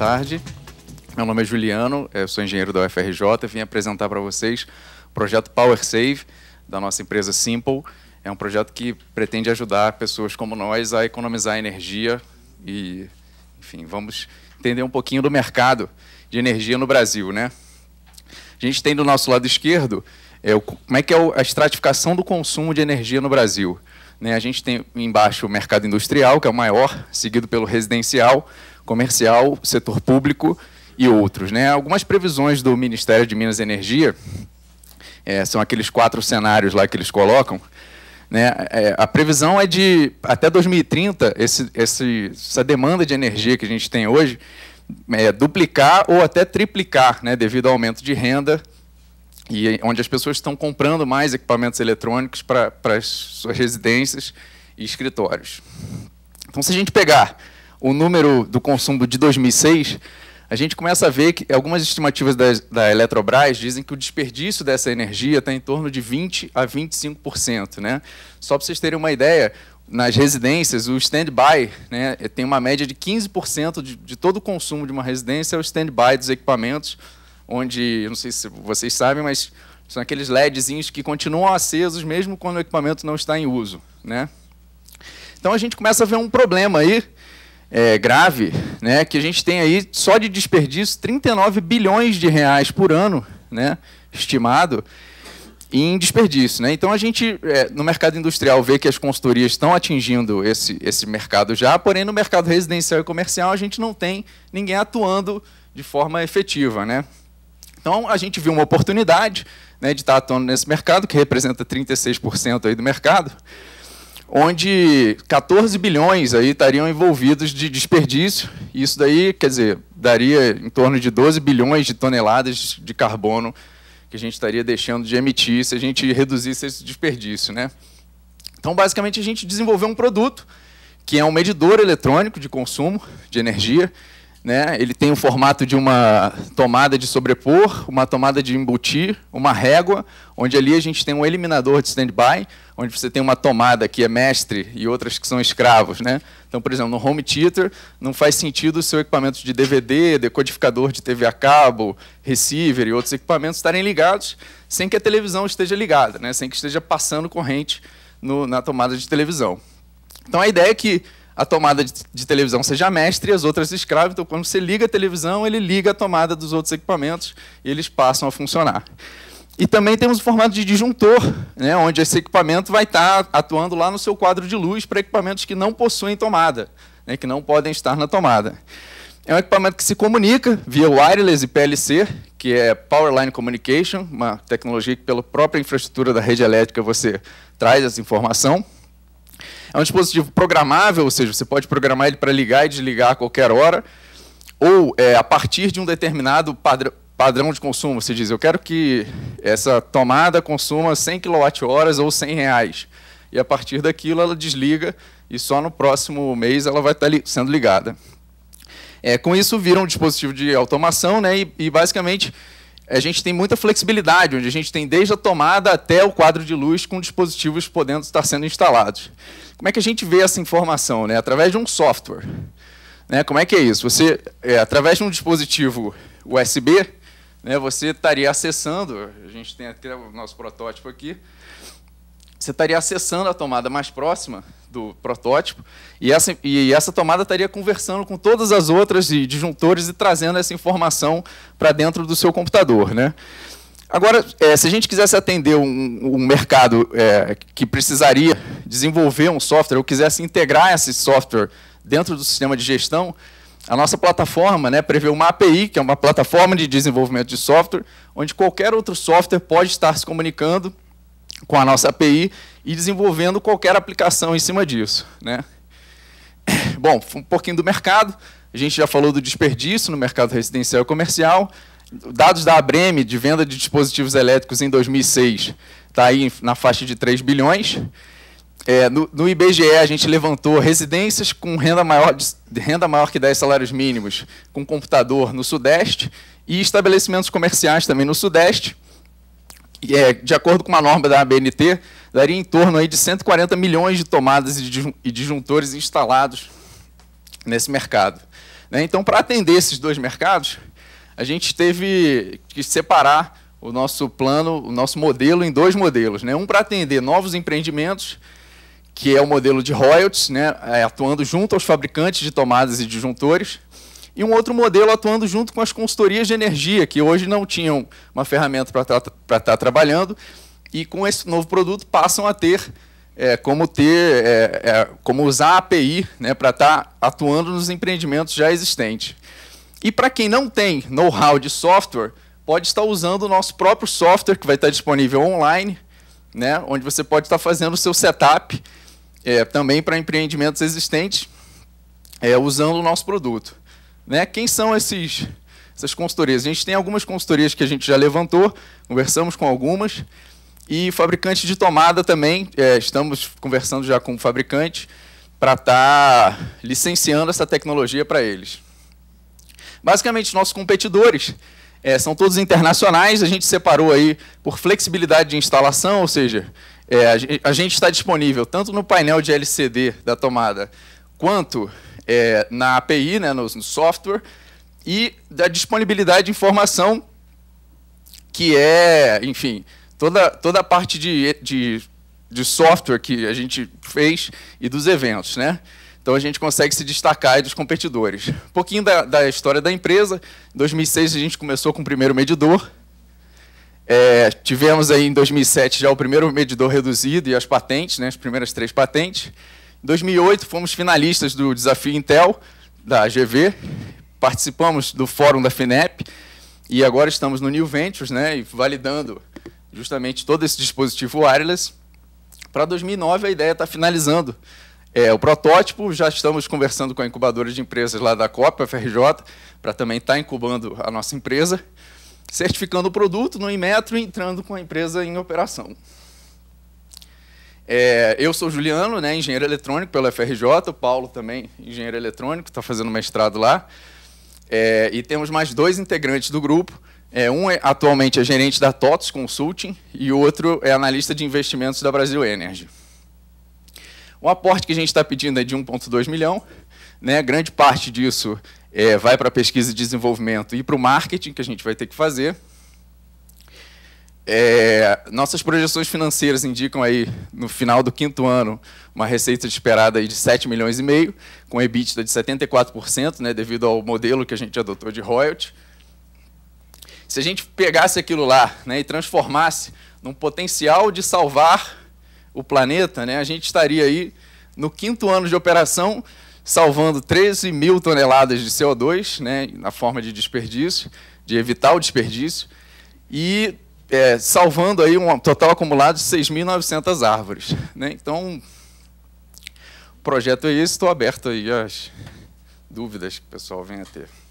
tarde. Meu nome é Juliano, eu sou engenheiro da UFRJ e vim apresentar para vocês o projeto Power Save da nossa empresa Simple. É um projeto que pretende ajudar pessoas como nós a economizar energia e, enfim, vamos entender um pouquinho do mercado de energia no Brasil, né? A gente tem do nosso lado esquerdo é como é que é a estratificação do consumo de energia no Brasil. Né? A gente tem embaixo o mercado industrial, que é o maior, seguido pelo residencial, comercial, setor público e outros. Né? Algumas previsões do Ministério de Minas e Energia é, são aqueles quatro cenários lá que eles colocam. Né? É, a previsão é de até 2030 esse, esse, essa demanda de energia que a gente tem hoje é, duplicar ou até triplicar, né, devido ao aumento de renda e onde as pessoas estão comprando mais equipamentos eletrônicos para as suas residências e escritórios. Então, se a gente pegar o número do consumo de 2006, a gente começa a ver que algumas estimativas da, da Eletrobras dizem que o desperdício dessa energia está em torno de 20% a 25%. Né? Só para vocês terem uma ideia, nas residências, o stand-by né, tem uma média de 15% de, de todo o consumo de uma residência é o stand-by dos equipamentos, onde, não sei se vocês sabem, mas são aqueles LEDzinhos que continuam acesos mesmo quando o equipamento não está em uso. Né? Então a gente começa a ver um problema aí, é, grave, né, que a gente tem aí só de desperdício 39 bilhões de reais por ano, né, estimado, em desperdício. Né? Então a gente, é, no mercado industrial, vê que as consultorias estão atingindo esse, esse mercado já, porém no mercado residencial e comercial a gente não tem ninguém atuando de forma efetiva. Né? Então, a gente viu uma oportunidade né, de estar atuando nesse mercado, que representa 36% aí do mercado, onde 14 bilhões aí estariam envolvidos de desperdício. E isso daí, quer dizer, daria em torno de 12 bilhões de toneladas de carbono que a gente estaria deixando de emitir se a gente reduzisse esse desperdício. Né? Então, basicamente, a gente desenvolveu um produto que é um medidor eletrônico de consumo de energia, né? Ele tem o formato de uma tomada de sobrepor, uma tomada de embutir, uma régua, onde ali a gente tem um eliminador de standby, onde você tem uma tomada que é mestre e outras que são escravos. Né? Então, por exemplo, no home theater, não faz sentido o seu equipamento de DVD, decodificador de TV a cabo, receiver e outros equipamentos estarem ligados sem que a televisão esteja ligada, né? sem que esteja passando corrente no, na tomada de televisão. Então, a ideia é que a tomada de, de, televisão seja mestre e as outras escravas. Então, quando você liga a televisão, ele liga a tomada dos outros equipamentos e eles passam a funcionar. E também temos o formato de disjuntor, né, onde esse equipamento vai estar atuando lá no seu quadro de luz para equipamentos que não possuem tomada, né, que não podem estar na tomada. É um equipamento que se comunica via wireless e PLC, que é Power Line Communication, uma tecnologia que, pela própria infraestrutura da rede elétrica, você traz essa informação. É um dispositivo programável, ou seja, você pode programar ele para ligar e desligar a qualquer hora, ou é, a partir de um determinado padr padrão de consumo. Você diz, eu quero que essa tomada consuma 100 kWh ou 100 reais. E a partir daquilo ela desliga e só no próximo mês ela vai estar tá li sendo ligada. É, com isso vira um dispositivo de automação né, e, e basicamente a gente tem muita flexibilidade, onde a gente tem desde a tomada até o quadro de luz com dispositivos podendo estar sendo instalados. Como é que a gente vê essa informação? Né? Através de um software. Né? Como é que é isso? Você, é, através de um dispositivo USB, né, você estaria acessando, a gente tem até o nosso protótipo aqui, você estaria acessando a tomada mais próxima do protótipo, e essa, e essa tomada estaria conversando com todas as outras de disjuntores e trazendo essa informação para dentro do seu computador. Né? Agora, é, se a gente quisesse atender um, um mercado é, que precisaria desenvolver um software, ou quisesse integrar esse software dentro do sistema de gestão, a nossa plataforma né, prevê uma API, que é uma plataforma de desenvolvimento de software, onde qualquer outro software pode estar se comunicando com a nossa API e desenvolvendo qualquer aplicação em cima disso. Né? Bom, um pouquinho do mercado. A gente já falou do desperdício no mercado residencial e comercial. Dados da Abreme de venda de dispositivos elétricos em 2006 está aí na faixa de 3 bilhões. É, no, no, IBGE, a gente levantou residências com renda maior, de, renda maior que 10 salários mínimos com computador no Sudeste e estabelecimentos comerciais também no Sudeste é, de acordo com uma norma da ABNT, daria em torno aí de 140 milhões de tomadas e disjuntores instalados nesse mercado. Né? Então, para atender esses dois mercados, a gente teve que separar o nosso plano, o nosso modelo em dois modelos. Né? Um para atender novos empreendimentos, que é o modelo de royalties, né? É, atuando junto aos fabricantes de tomadas e disjuntores, e um outro modelo atuando junto com as consultorias de energia, que hoje não tinham uma ferramenta para estar tá, trabalhando, e com esse novo produto passam a ter é, como ter, é, é, como usar a API né, para estar tá atuando nos empreendimentos já existentes. E para quem não tem know-how de software, pode estar usando o nosso próprio software, que vai estar disponível online, né, onde você pode estar fazendo o seu setup é, também para empreendimentos existentes, é, usando o nosso produto. Né? Quem são esses, essas consultorias? A gente tem algumas consultorias que a gente já levantou, conversamos com algumas, e fabricantes de tomada também, é, estamos conversando já com fabricantes para estar tá licenciando essa tecnologia para eles. Basicamente, nossos competidores é, são todos internacionais, a gente separou aí por flexibilidade de instalação, ou seja, é, a gente está disponível tanto no painel de LCD da tomada quanto é, na API, né, no, no software, e da disponibilidade de informação, que é, enfim, toda, toda a parte de, de, de software que a gente fez e dos eventos. Né? Então a gente consegue se destacar dos competidores. Um pouquinho da, da, história da empresa. Em 2006 a gente começou com o primeiro medidor. É, tivemos aí em 2007 já o primeiro medidor reduzido e as patentes, né, as primeiras três patentes. Em 2008, fomos finalistas do Desafio Intel, da GV, participamos do fórum da FINEP, e agora estamos no New Ventures, né, validando justamente todo esse dispositivo wireless. Para 2009, a ideia está finalizando é, o protótipo, já estamos conversando com a incubadora de empresas lá da COP, a FRJ, para também estar tá incubando a nossa empresa, certificando o produto no Inmetro e entrando com a empresa em operação. É, eu sou Juliano, né, engenheiro eletrônico pelo FRJ, o Paulo também, engenheiro eletrônico, está fazendo mestrado lá. É, e temos mais dois integrantes do grupo. É, um é, atualmente é gerente da TOTOS Consulting e o outro é analista de investimentos da Brasil Energy. O aporte que a gente está pedindo é de 1,2 milhão. Né, grande parte disso é, vai para pesquisa e desenvolvimento e para o marketing que a gente vai ter que fazer. É, nossas projeções financeiras indicam aí no final do quinto ano uma receita esperada aí de 7 milhões e meio, com EBITDA de 74%, né, devido ao modelo que a gente adotou de royalty. Se a gente pegasse aquilo lá né, e transformasse num potencial de salvar o planeta, né, a gente estaria aí no quinto ano de operação salvando 13 mil toneladas de CO2, né, na forma de desperdício, de evitar o desperdício, e é, salvando aí um total acumulado de 6.900 árvores. Né? Então, o projeto é esse, estou aberto aí às dúvidas que o pessoal venha ter.